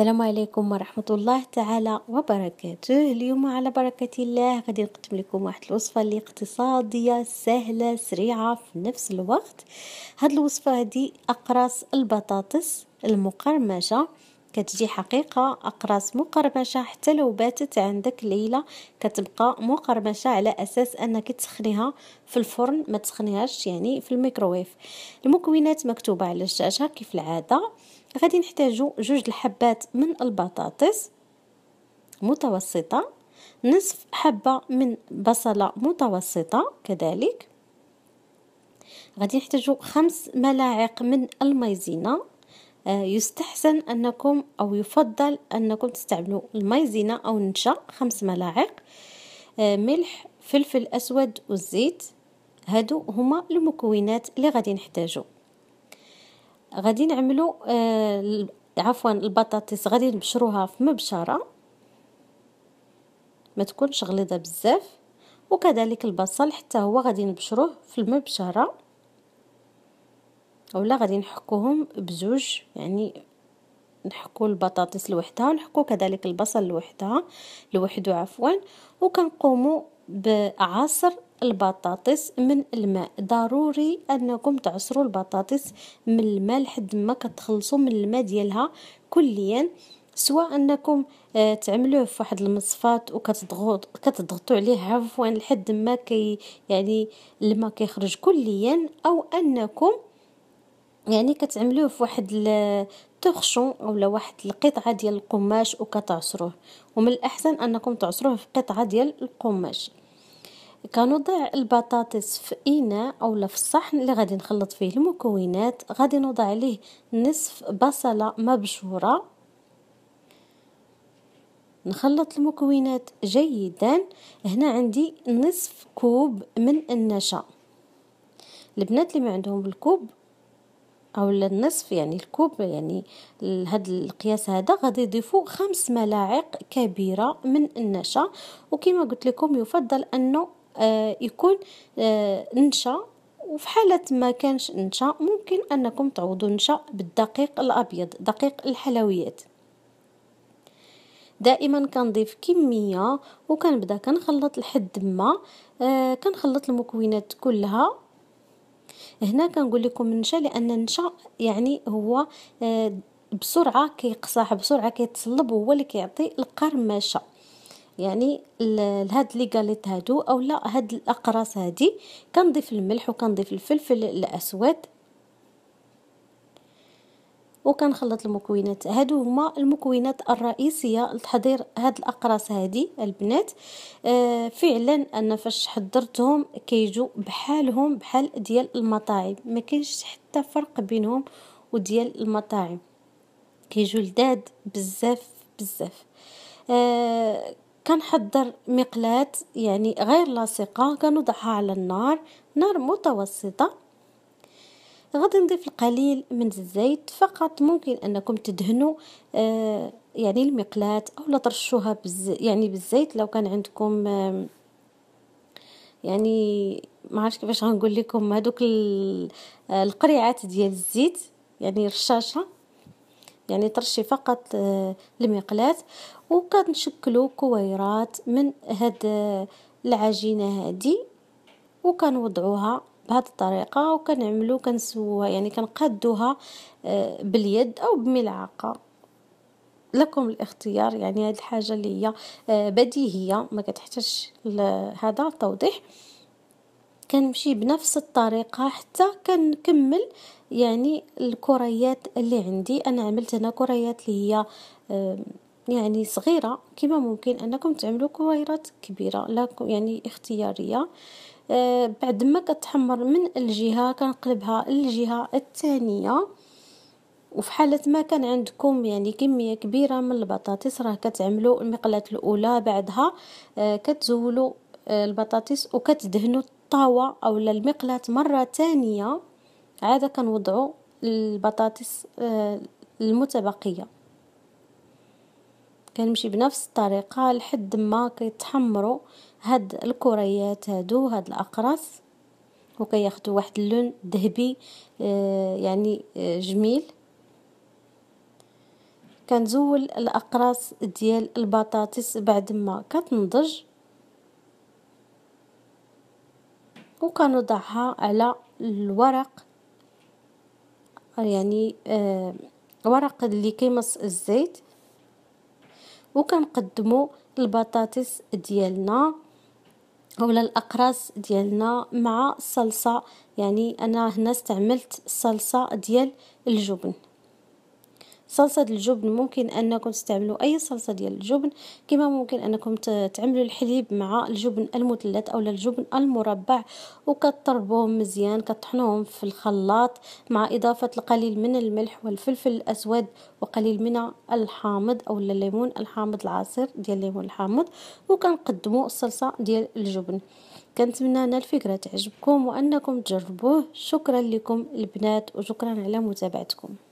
السلام عليكم ورحمة الله تعالى وبركاته اليوم على بركة الله غادي نقدم لكم واحد الوصفة اللي اقتصادية سهلة سريعة في نفس الوقت هاد الوصفة هادي أقراص البطاطس المقرمشة كتجي حقيقة أقراص مقرمشة حتى لو باتت عندك ليلة كتبقى مقرمشة على أساس أنك تسخنيها في الفرن ما تسخنيهاش يعني في الميكروويف المكونات مكتوبة على الشاشة كيف العادة غادي نحتاجو جوج الحبات من البطاطس متوسطة نصف حبة من بصلة متوسطة كذلك غادي نحتاجو خمس ملاعق من المايزينا آه، يستحسن انكم او يفضل انكم تستعملوا المايزينا او النشا خمس ملاعق آه، ملح فلفل اسود والزيت هادو هما المكونات اللي غادي نحتاجو غادي نعملو آه عفوا البطاطس غادي نبشروها في مبشره ما تكونش غليظه بزاف وكذلك البصل حتى هو غادي نبشروه في المبشره اولا غادي نحكوهم بزوج يعني نحكو البطاطس لوحدها ونحكو كذلك البصل لوحدها لوحدو عفوا وكنقومو بعصر البطاطس من الماء ضروري انكم تعصروا البطاطس من الماء لحد ما كتخلصوا من الماء ديالها كليا سواء انكم آه، تعملوه في واحد المصفاة وكتضغطوا كتضغطوا عليه عفوا لحد ما كي يعني الماء كيخرج كليا او انكم يعني كتعملوه في واحد تغشو اولا واحد القطعه ديال القماش وكتعصروه ومن الاحسن انكم تعصروه في قطعه ديال القماش كنوضع البطاطس في اناء اولا في الصحن اللي غادي نخلط فيه المكونات غادي نوضع عليه نصف بصله مبشوره نخلط المكونات جيدا هنا عندي نصف كوب من النشا البنات اللي ما عندهم الكوب او النصف يعني الكوب يعني هذا القياس هذا غادي يضيفوا خمس ملاعق كبيره من النشا وكما قلت لكم يفضل انه آه، يكون آه، نشا وفي حالة ما كانش نشا ممكن انكم تعوضوا نشا بالدقيق الابيض دقيق الحلويات دائما كنضيف كميه وكنبدا كنخلط لحد ما آه، كنخلط المكونات كلها هنا كنقول لكم النشا لان النشا يعني هو آه، بسرعه كيقصح بسرعه كيتصلب هو اللي كيعطي القرمشه يعني لهاد لي غاليت هادو اولا هاد الاقراص هادي كنضيف الملح وكنضيف الفلفل الاسود وكنخلط المكونات هادو هما المكونات الرئيسيه لتحضير هاد الاقراص هادي البنات آه، فعلا انا فاش حضرتهم كيجو بحالهم بحال ديال المطاعم ما كاينش حتى فرق بينهم وديال المطاعم كيجو لذاد بزاف بزاف آه كنحضر مقلاه يعني غير لاصقه كنوضعها على النار نار متوسطه غادي نضيف القليل من الزيت فقط ممكن انكم تدهنوا آه، يعني المقلاة او ترشوها بز يعني بالزيت لو كان عندكم يعني ما عرفتش كيفاش غنقول لكم هذوك آه، القريعات ديال الزيت يعني رشاشه يعني ترشي فقط آه، المقلاة وكنشكلوا كويرات من هاد العجينه هذه وكنوضعوها بهذه الطريقه وكنعملو كنسووها يعني كنقادوها آه، باليد او بملعقه لكم الاختيار يعني هذه الحاجه اللي هي آه، بديهيه ما كتحتاج لهذا التوضيح كنمشي بنفس الطريقه حتى كنكمل يعني الكريات اللي عندي انا عملت هنا كريات اللي هي يعني صغيره كما ممكن انكم تعملوا كويرات كبيره لكم يعني اختياريه آه، بعد ما كتحمر من الجهه كنقلبها للجهه الثانيه وفي حاله ما كان عندكم يعني كميه كبيره من البطاطس راه كتعملوا المقله الاولى بعدها آه، كتزولوا آه، البطاطس وكتدهنوا الطاوه او المقله مره ثانيه عاده كنوضعوا البطاطس المتبقيه كنمشي بنفس الطريقه لحد ما كيتحمروا هاد الكريات هادو هاد الاقراص وكياخذوا واحد اللون ذهبي آه، يعني آه، جميل كنزول الاقراص ديال البطاطس بعد ما كتنضج وكنوضعها على الورق يعني آه ورق اللي كيمص الزيت وكنقدموا البطاطس ديالنا اولا الاقراص ديالنا مع الصلصه يعني انا هنا استعملت الصلصه ديال الجبن صلصه الجبن ممكن انكم تستعملوا اي صلصه ديال الجبن كما ممكن انكم تعملوا الحليب مع الجبن المثلث او الجبن المربع وكتطربوهم مزيان كطحنوهم في الخلاط مع اضافه القليل من الملح والفلفل الاسود وقليل من الحامض او الليمون الحامض العصير ديال الليمون الحامض وكنقدموا الصلصه ديال الجبن كنتمنى ان الفكره تعجبكم وانكم تجربوه شكرا لكم البنات وشكرا على متابعتكم